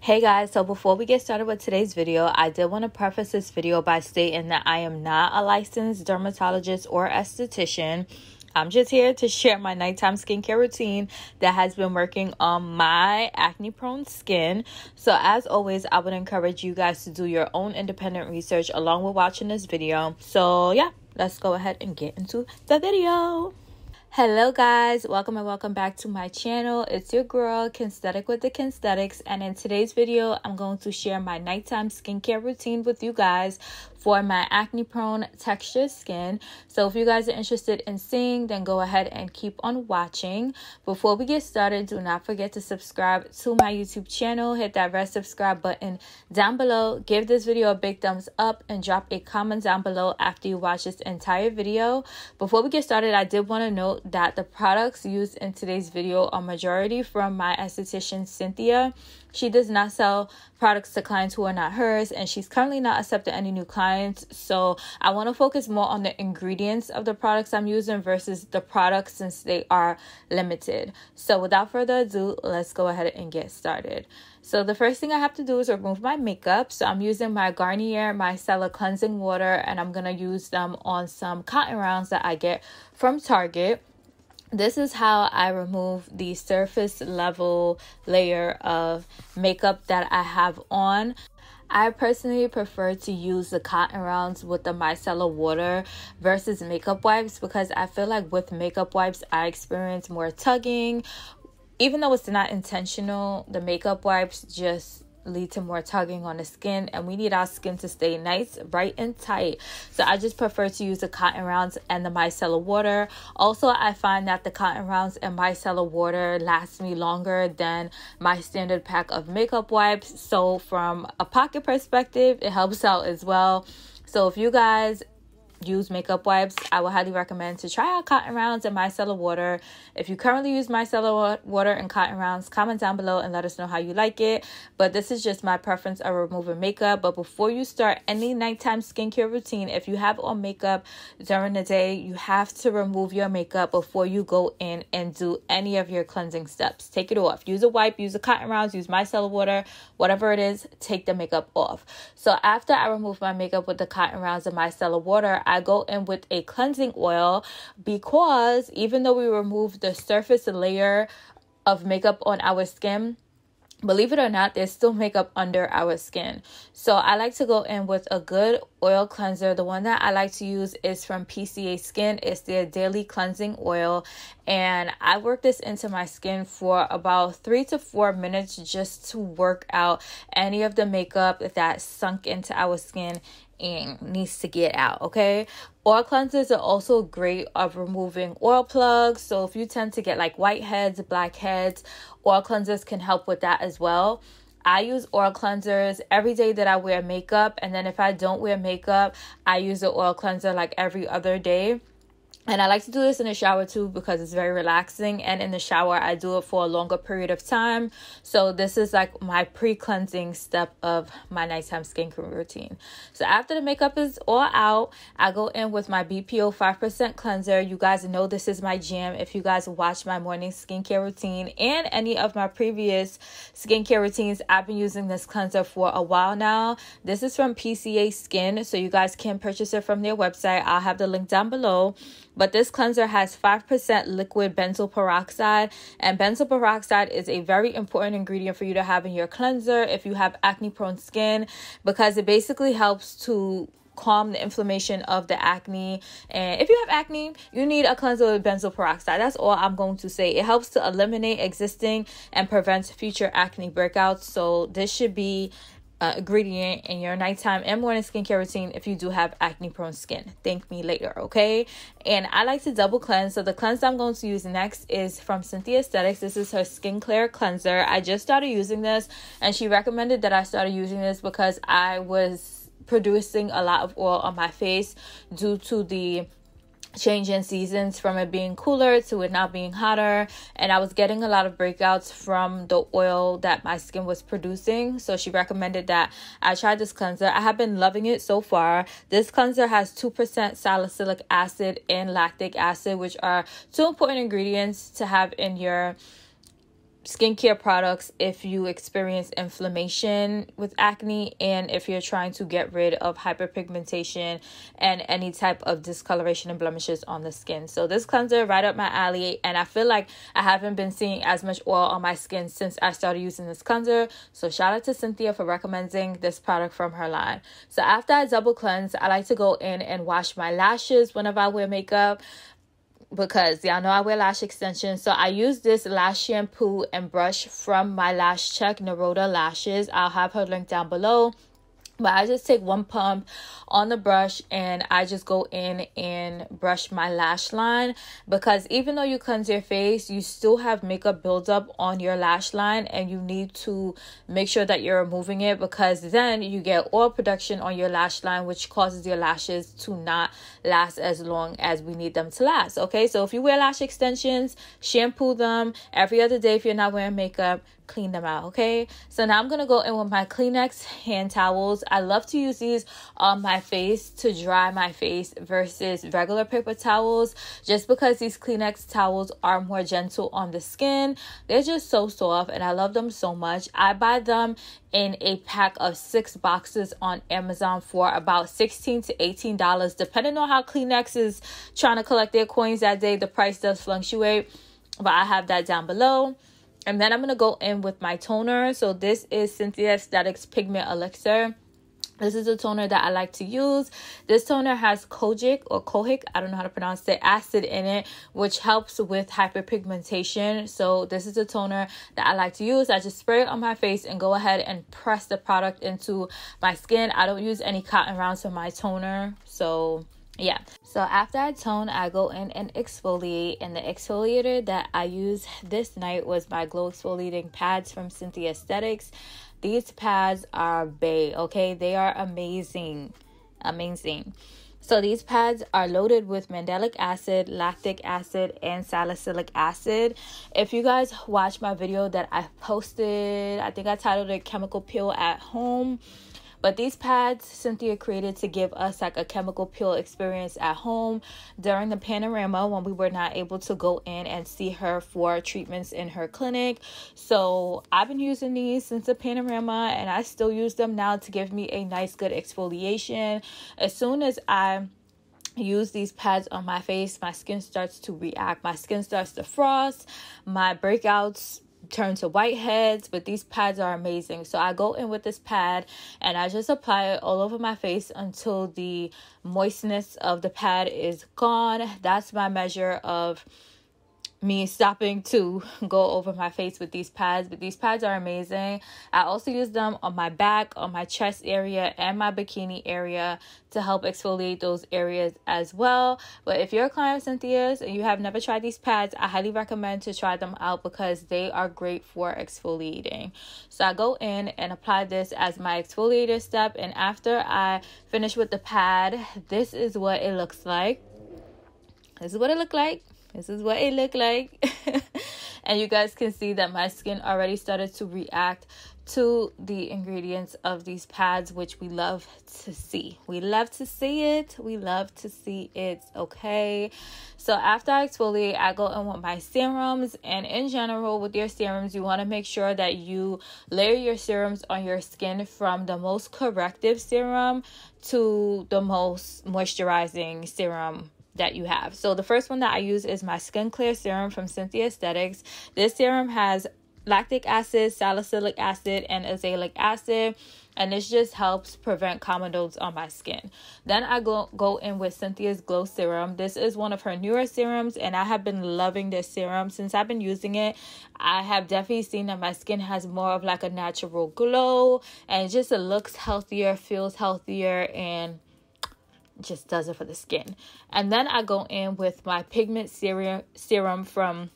Hey guys, so before we get started with today's video, I did want to preface this video by stating that I am not a licensed dermatologist or esthetician. I'm just here to share my nighttime skincare routine that has been working on my acne prone skin. So, as always, I would encourage you guys to do your own independent research along with watching this video. So, yeah, let's go ahead and get into the video hello guys welcome and welcome back to my channel it's your girl kinesthetic with the kinesthetics and in today's video i'm going to share my nighttime skincare routine with you guys for my acne prone textured skin. So if you guys are interested in seeing, then go ahead and keep on watching. Before we get started, do not forget to subscribe to my YouTube channel. Hit that red subscribe button down below. Give this video a big thumbs up and drop a comment down below after you watch this entire video. Before we get started, I did want to note that the products used in today's video are majority from my esthetician Cynthia. She does not sell products to clients who are not hers, and she's currently not accepting any new clients. So I want to focus more on the ingredients of the products I'm using versus the products since they are limited. So without further ado, let's go ahead and get started. So the first thing I have to do is remove my makeup. So I'm using my Garnier Micellar Cleansing Water and I'm going to use them on some cotton rounds that I get from Target this is how I remove the surface level layer of makeup that I have on. I personally prefer to use the cotton rounds with the micellar water versus makeup wipes because I feel like with makeup wipes I experience more tugging. Even though it's not intentional, the makeup wipes just lead to more tugging on the skin and we need our skin to stay nice bright and tight so i just prefer to use the cotton rounds and the micellar water also i find that the cotton rounds and micellar water lasts me longer than my standard pack of makeup wipes so from a pocket perspective it helps out as well so if you guys use makeup wipes, I would highly recommend to try out Cotton Rounds and Micellar Water. If you currently use Micellar Water and Cotton Rounds, comment down below and let us know how you like it. But this is just my preference of removing makeup. But before you start any nighttime skincare routine, if you have on makeup during the day, you have to remove your makeup before you go in and do any of your cleansing steps. Take it off. Use a wipe, use a Cotton Rounds, use Micellar Water, whatever it is, take the makeup off. So after I remove my makeup with the Cotton Rounds and Micellar Water, I go in with a cleansing oil because even though we remove the surface layer of makeup on our skin, believe it or not, there's still makeup under our skin. So I like to go in with a good oil cleanser. The one that I like to use is from PCA Skin. It's their daily cleansing oil. And I work this into my skin for about three to four minutes just to work out any of the makeup that sunk into our skin and needs to get out, okay? Oil cleansers are also great of removing oil plugs. So if you tend to get like whiteheads, blackheads, oil cleansers can help with that as well. I use oil cleansers every day that I wear makeup. And then if I don't wear makeup, I use the oil cleanser like every other day. And I like to do this in the shower too because it's very relaxing. And in the shower, I do it for a longer period of time. So, this is like my pre cleansing step of my nighttime skincare routine. So, after the makeup is all out, I go in with my BPO 5% cleanser. You guys know this is my jam. If you guys watch my morning skincare routine and any of my previous skincare routines, I've been using this cleanser for a while now. This is from PCA Skin. So, you guys can purchase it from their website. I'll have the link down below but this cleanser has 5% liquid benzoyl peroxide, and benzoyl peroxide is a very important ingredient for you to have in your cleanser if you have acne prone skin because it basically helps to calm the inflammation of the acne. And if you have acne, you need a cleanser with benzoyl peroxide. That's all I'm going to say. It helps to eliminate existing and prevents future acne breakouts. So this should be uh, ingredient in your nighttime and morning skincare routine if you do have acne prone skin. Thank me later, okay? And I like to double cleanse. So the cleanse I'm going to use next is from Cynthia Aesthetics. This is her skincare cleanser. I just started using this and she recommended that I started using this because I was producing a lot of oil on my face due to the Change in seasons from it being cooler to it not being hotter and i was getting a lot of breakouts from the oil that my skin was producing so she recommended that i try this cleanser i have been loving it so far this cleanser has 2% salicylic acid and lactic acid which are two important ingredients to have in your skincare products if you experience inflammation with acne and if you're trying to get rid of hyperpigmentation and any type of discoloration and blemishes on the skin. So this cleanser right up my alley and I feel like I haven't been seeing as much oil on my skin since I started using this cleanser. So shout out to Cynthia for recommending this product from her line. So after I double cleanse, I like to go in and wash my lashes whenever I wear makeup because y'all know I wear lash extensions. So I use this lash shampoo and brush from my lash check, Naroda Lashes. I'll have her link down below but I just take one pump on the brush and I just go in and brush my lash line because even though you cleanse your face, you still have makeup buildup on your lash line and you need to make sure that you're removing it because then you get oil production on your lash line, which causes your lashes to not last as long as we need them to last. Okay, so if you wear lash extensions, shampoo them every other day if you're not wearing makeup, clean them out, okay? So now I'm gonna go in with my Kleenex hand towels. I love to use these on my face to dry my face versus regular paper towels just because these Kleenex towels are more gentle on the skin. They're just so soft and I love them so much. I buy them in a pack of six boxes on Amazon for about 16 to 18 dollars depending on how Kleenex is trying to collect their coins that day the price does fluctuate but I have that down below and then I'm going to go in with my toner. So this is Cynthia Aesthetics Pigment Elixir. This is a toner that I like to use. This toner has kojic or kohic, I don't know how to pronounce it, acid in it, which helps with hyperpigmentation. So this is a toner that I like to use. I just spray it on my face and go ahead and press the product into my skin. I don't use any cotton rounds for my toner. So yeah so after i tone i go in and exfoliate and the exfoliator that i used this night was my glow exfoliating pads from cynthia aesthetics these pads are bay okay they are amazing amazing so these pads are loaded with mandelic acid, lactic acid, and salicylic acid. If you guys watch my video that I posted, I think I titled it Chemical Peel at Home. But these pads Cynthia created to give us like a chemical peel experience at home during the panorama when we were not able to go in and see her for treatments in her clinic. So I've been using these since the panorama and I still use them now to give me a nice good exfoliation. As soon as I use these pads on my face, my skin starts to react. My skin starts to frost. My breakouts turn to white heads, but these pads are amazing. So I go in with this pad and I just apply it all over my face until the moistness of the pad is gone. That's my measure of me stopping to go over my face with these pads, but these pads are amazing. I also use them on my back, on my chest area, and my bikini area to help exfoliate those areas as well. But if you're a client of Cynthia's and you have never tried these pads, I highly recommend to try them out because they are great for exfoliating. So I go in and apply this as my exfoliator step, and after I finish with the pad, this is what it looks like. This is what it looked like this is what it looked like. and you guys can see that my skin already started to react to the ingredients of these pads, which we love to see. We love to see it. We love to see it. Okay. So after I exfoliate, I go in with my serums. And in general, with your serums, you want to make sure that you layer your serums on your skin from the most corrective serum to the most moisturizing serum that you have. So the first one that I use is my Skin Clear Serum from Cynthia Aesthetics. This serum has lactic acid, salicylic acid, and azelaic acid. And this just helps prevent comedones on my skin. Then I go, go in with Cynthia's Glow Serum. This is one of her newer serums, and I have been loving this serum. Since I've been using it, I have definitely seen that my skin has more of like a natural glow, and just it looks healthier, feels healthier, and just does it for the skin. And then I go in with my pigment serum serum from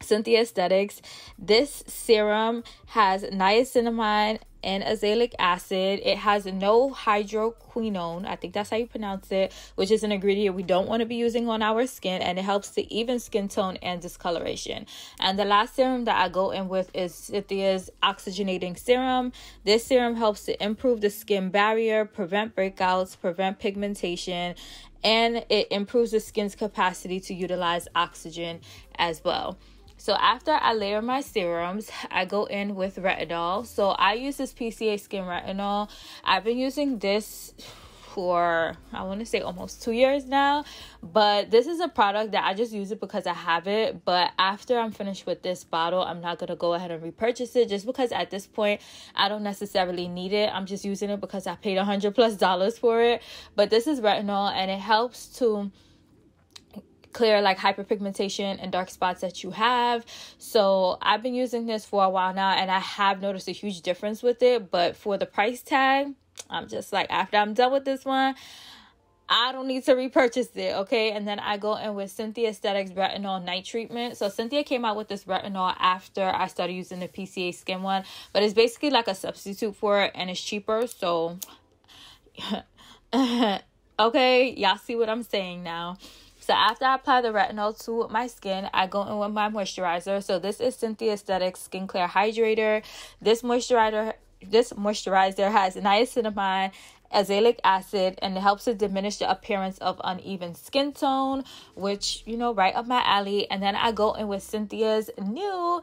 Cynthia Aesthetics. This serum has niacinamide and azelaic acid. It has no hydroquinone, I think that's how you pronounce it, which is an ingredient we don't want to be using on our skin and it helps to even skin tone and discoloration. And the last serum that I go in with is Cynthia's Oxygenating Serum. This serum helps to improve the skin barrier, prevent breakouts, prevent pigmentation, and it improves the skin's capacity to utilize oxygen as well. So after I layer my serums, I go in with retinol. So I use this PCA Skin Retinol. I've been using this for I want to say almost two years now. But this is a product that I just use it because I have it. But after I'm finished with this bottle, I'm not gonna go ahead and repurchase it just because at this point I don't necessarily need it. I'm just using it because I paid a hundred plus dollars for it. But this is retinol and it helps to clear like hyperpigmentation and dark spots that you have. So I've been using this for a while now and I have noticed a huge difference with it. But for the price tag, I'm just like, after I'm done with this one, I don't need to repurchase it, okay? And then I go in with Cynthia Aesthetics Retinol Night Treatment. So Cynthia came out with this retinol after I started using the PCA Skin one, but it's basically like a substitute for it and it's cheaper. So, okay, y'all see what I'm saying now. So after I apply the retinol to my skin, I go in with my moisturizer. So this is Cynthia Aesthetics Clear Hydrator. This moisturizer this moisturizer has niacinamide azelaic acid and it helps to diminish the appearance of uneven skin tone which you know right up my alley and then i go in with cynthia's new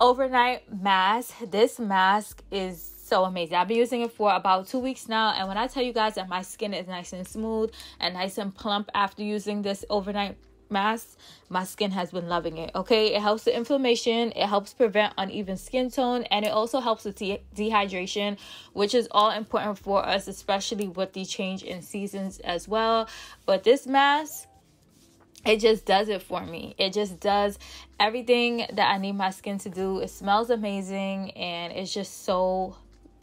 overnight mask this mask is so amazing. I've been using it for about two weeks now, and when I tell you guys that my skin is nice and smooth and nice and plump after using this overnight mask, my skin has been loving it. Okay, it helps the inflammation, it helps prevent uneven skin tone, and it also helps with de- dehydration, which is all important for us, especially with the change in seasons as well. But this mask, it just does it for me. It just does everything that I need my skin to do. It smells amazing and it's just so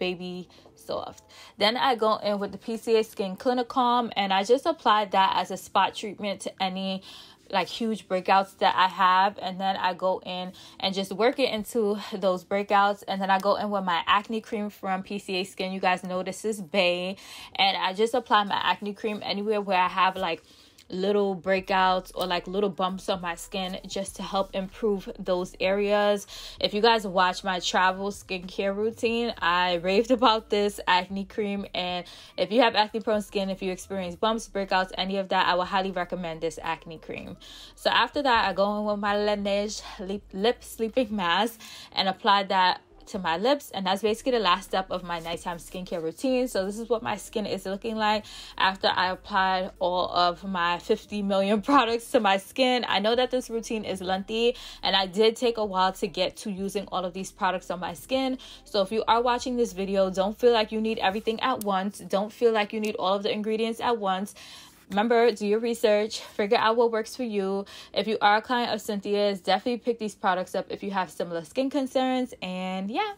Baby Soft. Then I go in with the PCA Skin Clinicom, and I just apply that as a spot treatment to any like huge breakouts that I have and then I go in and just work it into those breakouts and then I go in with my acne cream from PCA Skin. You guys know this is Bay and I just apply my acne cream anywhere where I have like little breakouts or like little bumps on my skin just to help improve those areas. If you guys watch my travel skincare routine, I raved about this acne cream. And if you have acne prone skin, if you experience bumps, breakouts, any of that, I would highly recommend this acne cream. So after that, I go in with my Laneige lip, lip sleeping mask and apply that to my lips and that's basically the last step of my nighttime skincare routine so this is what my skin is looking like after i applied all of my 50 million products to my skin i know that this routine is lengthy and i did take a while to get to using all of these products on my skin so if you are watching this video don't feel like you need everything at once don't feel like you need all of the ingredients at once remember do your research figure out what works for you if you are a client of cynthia's definitely pick these products up if you have similar skin concerns and yeah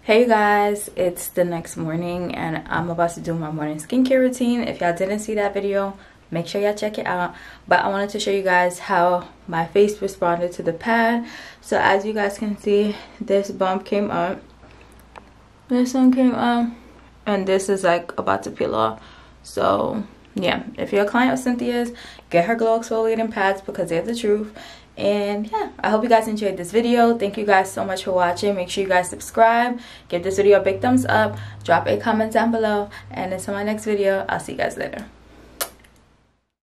Hey you guys, it's the next morning and I'm about to do my morning skincare routine. If y'all didn't see that video, make sure y'all check it out. But I wanted to show you guys how my face responded to the pad. So as you guys can see, this bump came up this one came out and this is like about to peel off so yeah if you're a client of cynthia's get her glow exfoliating pads because they're the truth and yeah i hope you guys enjoyed this video thank you guys so much for watching make sure you guys subscribe give this video a big thumbs up drop a comment down below and until my next video i'll see you guys later